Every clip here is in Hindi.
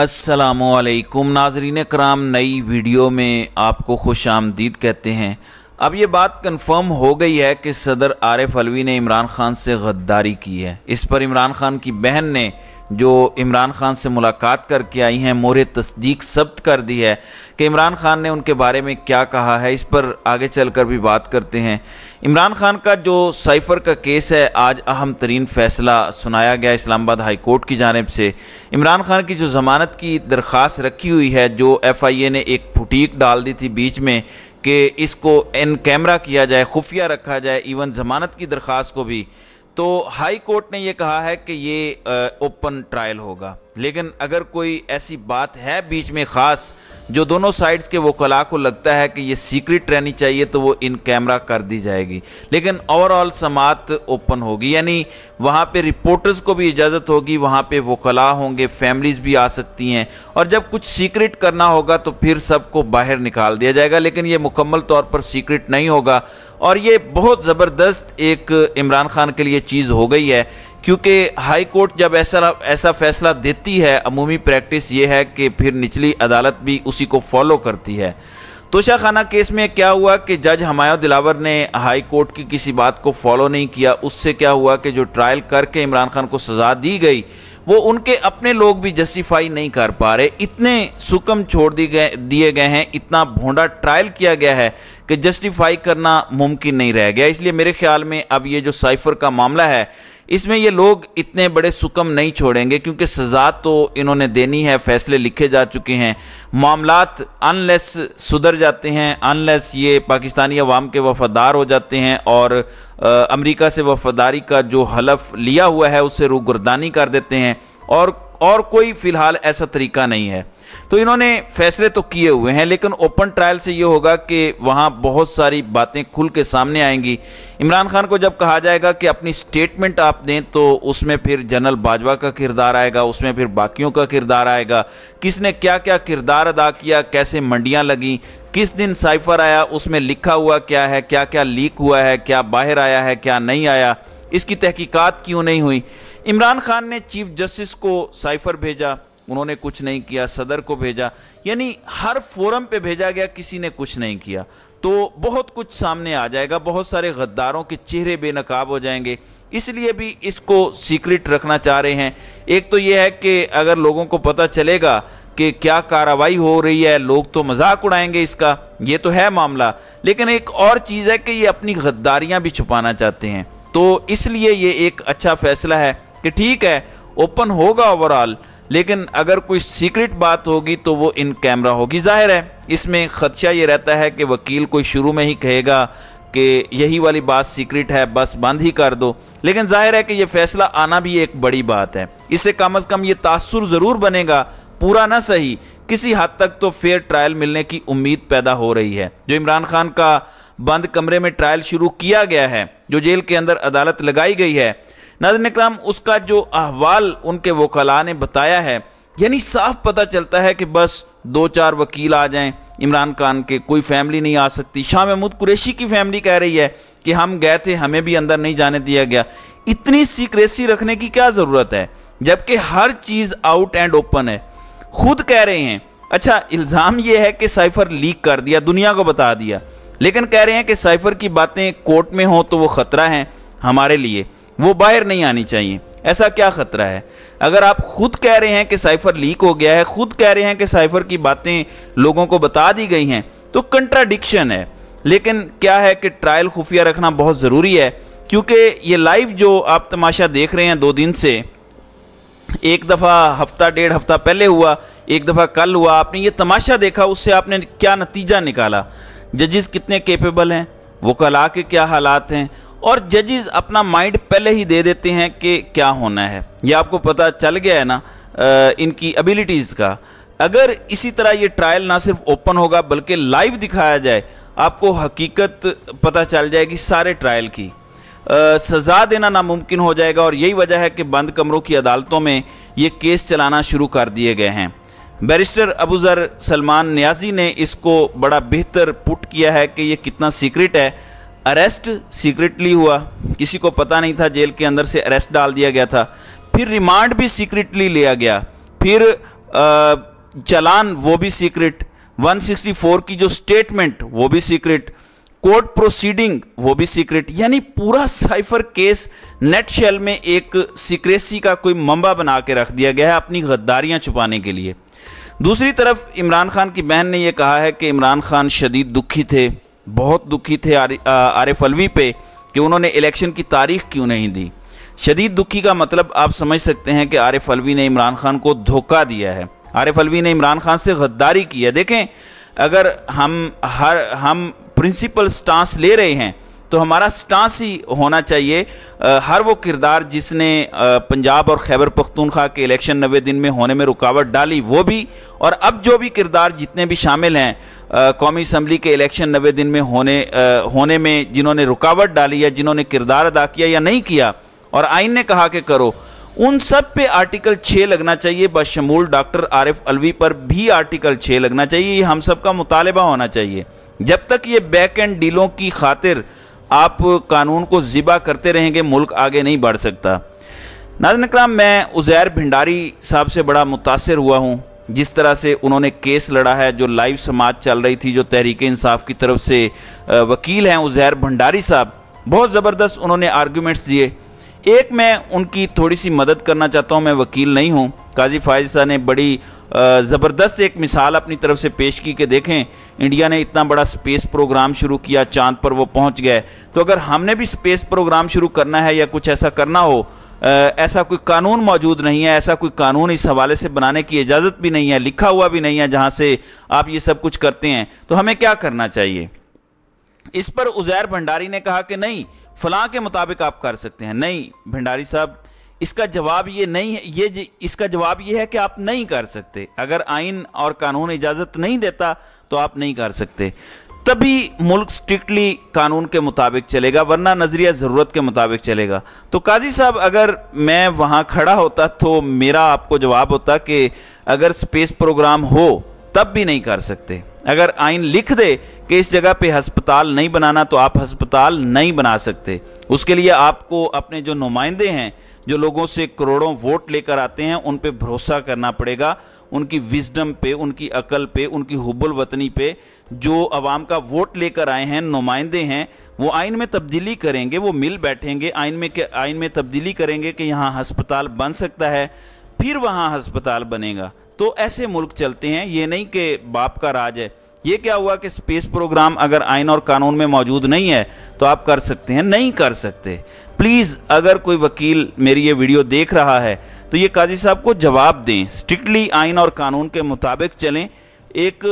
असलकुम नाजरीन कराम नई वीडियो में आपको खुश आमदीद कहते हैं अब ये बात कन्फर्म हो गई है कि सदर आरिफ अलवी ने इमरान खान से गद्दारी की है इस पर इमरान खान की बहन ने जो इमरान खान से मुलाकात करके आई हैं मोर तस्दीक सब्त कर दी है कि इमरान खान ने उनके बारे में क्या कहा है इस पर आगे चल कर भी बात करते हैं इमरान खान का जो साइफर का केस है आज अहम तरीन फैसला सुनाया गया इस्लामाबाद हाई कोर्ट की जानब से इमरान खान की जो ज़मानत की दरख्वास्त रखी हुई है जो एफ़ आई ए ने एक फुटीक डाल दी थी बीच में कि इसको इन कैमरा किया जाए खुफिया रखा जाए इवन ज़मानत की दरख्वास को भी तो हाई कोर्ट ने यह कहा है कि ये ओपन ट्रायल होगा लेकिन अगर कोई ऐसी बात है बीच में ख़ास जो दोनों साइड्स के वकला को लगता है कि ये सीक्रेट रहनी चाहिए तो वो इन कैमरा कर दी जाएगी लेकिन ओवरऑल समात ओपन होगी यानी वहाँ पे रिपोर्टर्स को भी इजाज़त होगी वहाँ पे वकला होंगे फैमिलीज़ भी आ सकती हैं और जब कुछ सीक्रेट करना होगा तो फिर सबको बाहर निकाल दिया जाएगा लेकिन ये मुकम्मल तौर पर सीक्रेट नहीं होगा और ये बहुत ज़बरदस्त एक इमरान खान के लिए चीज़ हो गई है क्योंकि हाई कोर्ट जब ऐसा ऐसा फैसला देती है अमूमी प्रैक्टिस ये है कि फिर निचली अदालत भी उसी को फॉलो करती है तोशा खाना केस में क्या हुआ कि जज हमाया दिलावर ने हाई कोर्ट की किसी बात को फॉलो नहीं किया उससे क्या हुआ कि जो ट्रायल करके इमरान खान को सज़ा दी गई वो उनके अपने लोग भी जस्टिफाई नहीं कर पा रहे इतने सुकम छोड़ दिए गए दिए गए हैं इतना भोंडा ट्रायल किया गया है कि जस्टिफाई करना मुमकिन नहीं रह गया इसलिए मेरे ख्याल में अब ये जो साइफर का मामला है इसमें ये लोग इतने बड़े सुकम नहीं छोड़ेंगे क्योंकि सज़ा तो इन्होंने देनी है फैसले लिखे जा चुके हैं मामला अनलेस सुधर जाते हैं अनलेस ये पाकिस्तानी अवाम के वफादार हो जाते हैं और अमेरिका से वफादारी का जो हलफ लिया हुआ है उससे रूगर्दानी कर देते हैं और और कोई फ़िलहाल ऐसा तरीका नहीं है तो इन्होंने फैसले तो किए हुए हैं लेकिन ओपन ट्रायल से ये होगा कि वहाँ बहुत सारी बातें खुल के सामने आएंगी इमरान खान को जब कहा जाएगा कि अपनी स्टेटमेंट आप दें तो उसमें फिर जनरल बाजवा का किरदार आएगा उसमें फिर बाकियों का किरदार आएगा किसने क्या क्या किरदार अदा किया कैसे मंडियाँ लगीं किस दिन साइफर आया उसमें लिखा हुआ क्या है क्या क्या लीक हुआ है क्या बाहर आया है क्या नहीं आया इसकी तहकीकात क्यों नहीं हुई इमरान खान ने चीफ जस्टिस को साइफर भेजा उन्होंने कुछ नहीं किया सदर को भेजा यानी हर फोरम पे भेजा गया किसी ने कुछ नहीं किया तो बहुत कुछ सामने आ जाएगा बहुत सारे गद्दारों के चेहरे बेनकाब हो जाएंगे इसलिए भी इसको सीक्रेट रखना चाह रहे हैं एक तो यह है कि अगर लोगों को पता चलेगा कि क्या कार्रवाई हो रही है लोग तो मजाक उड़ाएंगे इसका ये तो है मामला लेकिन एक और चीज़ है कि ये अपनी गद्दारियाँ भी छुपाना चाहते हैं तो इसलिए ये एक अच्छा फैसला है कि ठीक है ओपन होगा ओवरऑल लेकिन अगर कोई सीक्रेट बात होगी तो वो इन कैमरा होगी जाहिर है इसमें ख़दशा ये रहता है कि वकील कोई शुरू में ही कहेगा कि यही वाली बात सीक्रेट है बस बंद ही कर दो लेकिन जाहिर है कि ये फैसला आना भी एक बड़ी बात है इससे कम अज़ कम ये तासुर ज़रूर बनेगा पूरा ना सही किसी हद तक तो फेयर ट्रायल मिलने की उम्मीद पैदा हो रही है जो इमरान खान का बंद कमरे में ट्रायल शुरू किया गया है जो जेल के अंदर अदालत लगाई गई है नाजन कराम उसका जो अहवाल उनके वकला ने बताया है यानी साफ पता चलता है कि बस दो चार वकील आ जाएं इमरान खान के कोई फैमिली नहीं आ सकती शाह महमूद कुरैशी की फैमिली कह रही है कि हम गए थे हमें भी अंदर नहीं जाने दिया गया इतनी सीक्रेसी रखने की क्या ज़रूरत है जबकि हर चीज़ आउट एंड ओपन है खुद कह रहे हैं अच्छा इल्ज़ाम यह है कि साइफर लीक कर दिया दुनिया को बता दिया लेकिन कह रहे हैं कि साइफर की बातें कोर्ट में हों तो वो ख़तरा हैं हमारे लिए वो बाहर नहीं आनी चाहिए ऐसा क्या खतरा है अगर आप खुद कह रहे हैं कि साइफर लीक हो गया है खुद कह रहे हैं कि साइफर की बातें लोगों को बता दी गई हैं तो कंट्राडिक्शन है लेकिन क्या है कि ट्रायल खुफिया रखना बहुत ज़रूरी है क्योंकि ये लाइव जो आप तमाशा देख रहे हैं दो दिन से एक दफ़ा हफ्ता डेढ़ हफ्ता पहले हुआ एक दफ़ा कल हुआ आपने ये तमाशा देखा उससे आपने क्या नतीजा निकाला जजिस कितने केपेबल हैं वो कल आके क्या हालात हैं और जजेस अपना माइंड पहले ही दे देते हैं कि क्या होना है ये आपको पता चल गया है ना इनकी एबिलिटीज़ का अगर इसी तरह ये ट्रायल ना सिर्फ ओपन होगा बल्कि लाइव दिखाया जाए आपको हकीकत पता चल जाएगी सारे ट्रायल की सज़ा देना नामुमकिन हो जाएगा और यही वजह है कि बंद कमरों की अदालतों में ये केस चलाना शुरू कर दिए गए हैं बैरिस्टर अबूज़र सलमान न्याजी ने इसको बड़ा बेहतर पुट किया है कि ये कितना सीक्रेट है अरेस्ट सीक्रेटली हुआ किसी को पता नहीं था जेल के अंदर से अरेस्ट डाल दिया गया था फिर रिमांड भी सीक्रेटली लिया गया फिर चलान वो भी सीक्रेट 164 की जो स्टेटमेंट वो भी सीक्रेट कोर्ट प्रोसीडिंग वो भी सीक्रेट यानी पूरा साइफर केस नेट शेल में एक सीक्रेसी का कोई मंबा बना के रख दिया गया है अपनी गद्दारियां छुपाने के लिए दूसरी तरफ इमरान खान की बहन ने यह कहा है कि इमरान खान शदीद दुखी थे बहुत दुखी थे आरिफ अलवी पे कि उन्होंने इलेक्शन की तारीख क्यों नहीं दी शदीद दुखी का मतलब आप समझ सकते हैं कि एफ अलवी ने इमरान खान को धोखा दिया है आरिफ अलवी ने इमरान खान से गद्दारी की है देखें अगर हम हर हम प्रिंसिपल स्टांस ले रहे हैं तो हमारा स्टांस ही होना चाहिए आ, हर वो किरदार जिसने आ, पंजाब और खैबर पख्तूनख्वा के इलेक्शन नबे दिन में होने में रुकावट डाली वो भी और अब जो भी किरदार जितने भी शामिल हैं कौमी असम्बली के इलेक्शन नबे दिन में होने आ, होने में जिन्होंने रुकावट डाली या जिन्होंने किरदार अदा किया या नहीं किया और आइन ने कहा कि करो उन सब पे आर्टिकल छः लगना चाहिए बशमूल डॉक्टर आरिफ अलवी पर भी आर्टिकल छः लगना चाहिए ये हम सब का मुतालबा होना चाहिए जब तक ये बैक एंड डीलों की खातिर आप कानून को ज़िबा करते रहेंगे मुल्क आगे नहीं बढ़ सकता नाजन कराम मैं उज़ैर भंडारी साहब से बड़ा मुतासर हुआ हूँ जिस तरह से उन्होंने केस लड़ा है जो लाइव समाज चल रही थी जो तहरीक इंसाफ की तरफ से वकील हैं उज़ैर भंडारी साहब बहुत ज़बरदस्त उन्होंने आर्ग्यूमेंट्स दिए एक मैं उनकी थोड़ी सी मदद करना चाहता हूँ मैं वकील नहीं हूँ काजी फायज शाह ने बड़ी ज़बरदस्त एक मिसाल अपनी तरफ से पेश की कि देखें इंडिया ने इतना बड़ा स्पेस प्रोग्राम शुरू किया चांद पर वो पहुंच गए तो अगर हमने भी स्पेस प्रोग्राम शुरू करना है या कुछ ऐसा करना हो ऐसा कोई कानून मौजूद नहीं है ऐसा कोई कानून इस हवाले से बनाने की इजाज़त भी नहीं है लिखा हुआ भी नहीं है जहाँ से आप ये सब कुछ करते हैं तो हमें क्या करना चाहिए इस पर उजैर भंडारी ने कहा कि नहीं फलां के मुताबिक आप कर सकते हैं नहीं भंडारी साहब इसका जवाब ये नहीं है ये इसका जवाब ये है कि आप नहीं कर सकते अगर आइन और कानून इजाज़त नहीं देता तो आप नहीं कर सकते तभी मुल्क स्ट्रिक्टली कानून के मुताबिक चलेगा वरना नज़रिया ज़रूरत के मुताबिक चलेगा तो काजी साहब अगर मैं वहाँ खड़ा होता तो मेरा आपको जवाब होता कि अगर स्पेस प्रोग्राम हो तब भी नहीं कर सकते अगर आइन लिख दे कि इस जगह पे हस्पताल नहीं बनाना तो आप हस्पताल नहीं बना सकते उसके लिए आपको अपने जो नुमाइंदे हैं जो लोगों से करोड़ों वोट लेकर आते हैं उन पे भरोसा करना पड़ेगा उनकी विजडम पे उनकी अकल पे उनकी हुबुल वतनी पे जो आवाम का वोट लेकर आए हैं नुमाइंदे हैं वो आइन में तब्दीली करेंगे वो मिल बैठेंगे आइन में आइन में तब्दीली करेंगे कि यहाँ हस्पताल बन सकता है फिर वहाँ हस्पताल बनेगा तो ऐसे मुल्क चलते हैं ये नहीं कि बाप का राज है ये क्या हुआ कि स्पेस प्रोग्राम अगर आइन और कानून में मौजूद नहीं है तो आप कर सकते हैं नहीं कर सकते प्लीज़ अगर कोई वकील मेरी ये वीडियो देख रहा है तो ये काजी साहब को जवाब दें स्ट्रिक्टली आइन और कानून के मुताबिक चलें एक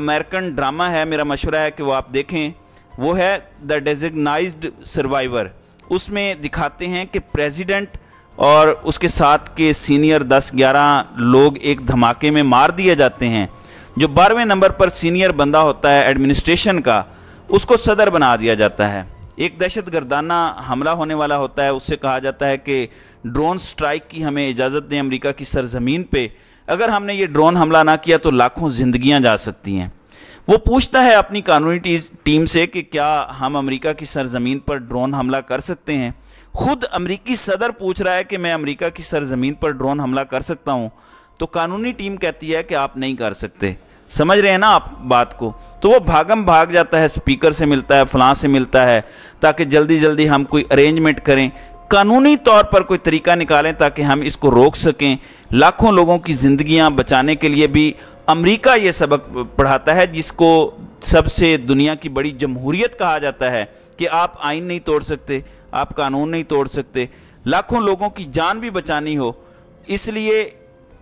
अमेरिकन ड्रामा है मेरा मशवरा है कि वो आप देखें वो है द डेजिग्नाइज सर्वाइवर उसमें दिखाते हैं कि प्रेजिडेंट और उसके साथ के सीनियर 10-11 लोग एक धमाके में मार दिए जाते हैं जो बारहवें नंबर पर सीनियर बंदा होता है एडमिनिस्ट्रेशन का उसको सदर बना दिया जाता है एक दहशत गर्दाना हमला होने वाला होता है उससे कहा जाता है कि ड्रोन स्ट्राइक की हमें इजाज़त दें अमेरिका की सरजमीन पे अगर हमने ये ड्रोन हमला ना किया तो लाखों जिंदगियां जा सकती हैं वो पूछता है अपनी कानूनी टीम से कि क्या हम अमेरिका की सरजमीन पर ड्रोन हमला कर सकते हैं खुद अमरीकी सदर पूछ रहा है कि मैं अमरीका की सरजमीन पर ड्रोन हमला कर सकता हूँ तो कानूनी टीम कहती है कि आप नहीं कर सकते समझ रहे हैं ना आप बात को तो वो भागम भाग जाता है स्पीकर से मिलता है फलां से मिलता है ताकि जल्दी जल्दी हम कोई अरेंजमेंट करें कानूनी तौर पर कोई तरीका निकालें ताकि हम इसको रोक सकें लाखों लोगों की ज़िंदगियां बचाने के लिए भी अमेरिका ये सबक पढ़ाता है जिसको सबसे दुनिया की बड़ी जमहूरियत कहा जाता है कि आप आइन नहीं तोड़ सकते आप कानून नहीं तोड़ सकते लाखों लोगों की जान भी बचानी हो इसलिए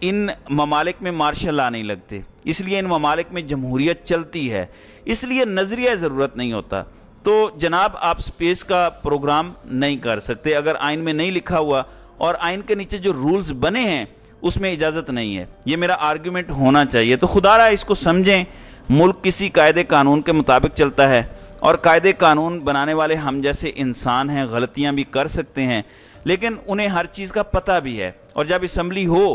इन ममालिक में मार्शल ला नहीं लगते इसलिए इन ममालिक में जमहूरियत चलती है इसलिए नज़रिया ज़रूरत नहीं होता तो जनाब आप स्पेस का प्रोग्राम नहीं कर सकते अगर आइन में नहीं लिखा हुआ और आइन के नीचे जो रूल्स बने हैं उसमें इजाज़त नहीं है ये मेरा आर्ग्यूमेंट होना चाहिए तो खुदा रहा इसको समझें मुल्क किसी कायदे कानून के मुताबिक चलता है और कायदे कानून बनाने वाले हम जैसे इंसान हैं गलतियां भी कर सकते हैं लेकिन उन्हें हर चीज़ का पता भी है और जब इसम्बली हो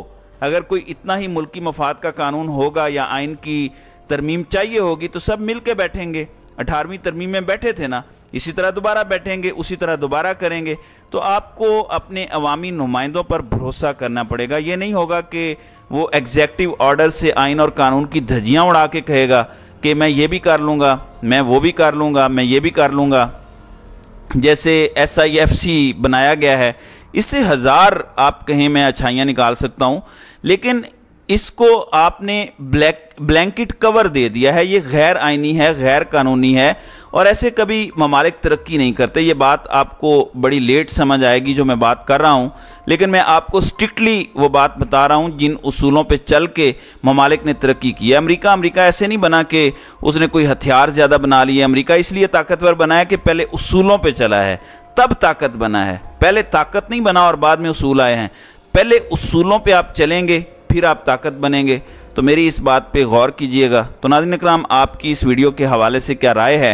अगर कोई इतना ही मुल्की मफाद का कानून होगा या आइन की तरमीम चाहिए होगी तो सब मिल के बैठेंगे अठारहवीं तरमीम में बैठे थे ना इसी तरह दोबारा बैठेंगे उसी तरह दोबारा करेंगे तो आपको अपने अवामी नुमाइंदों पर भरोसा करना पड़ेगा ये नहीं होगा कि वो एग्जैक्टिव ऑर्डर से आइन और कानून की धजियाँ उड़ा के कहेगा कि मैं ये भी कर लूँगा मैं वो भी कर लूँगा मैं ये भी कर लूँगा जैसे एस आई एफ सी बनाया गया है इससे हज़ार आप कहें मैं अच्छाइयाँ निकाल सकता हूँ लेकिन इसको आपने ब्लैक ब्लैंकेट कवर दे दिया है ये गैर आइनी है गैर कानूनी है और ऐसे कभी ममालिक तरक्की नहीं करते ये बात आपको बड़ी लेट समझ आएगी जो मैं बात कर रहा हूँ लेकिन मैं आपको स्ट्रिक्टली वो बात बता रहा हूँ जिन उसूलों पर चल के ममालिक ने तरक्की की है अमरीका अमरीका ऐसे नहीं बना कि उसने कोई हथियार ज़्यादा बना लिए अमरीका इसलिए ताकतवर बना है कि पहले उसूलों पर चला है तब ताकत बना है पहले ताकत नहीं बना और बाद में उसूल आए हैं पहले उसूलों पर आप चलेंगे फिर आप ताकत बनेंगे तो मेरी इस बात पे गौर कीजिएगा तो नाजिन कराम आपकी इस वीडियो के हवाले से क्या राय है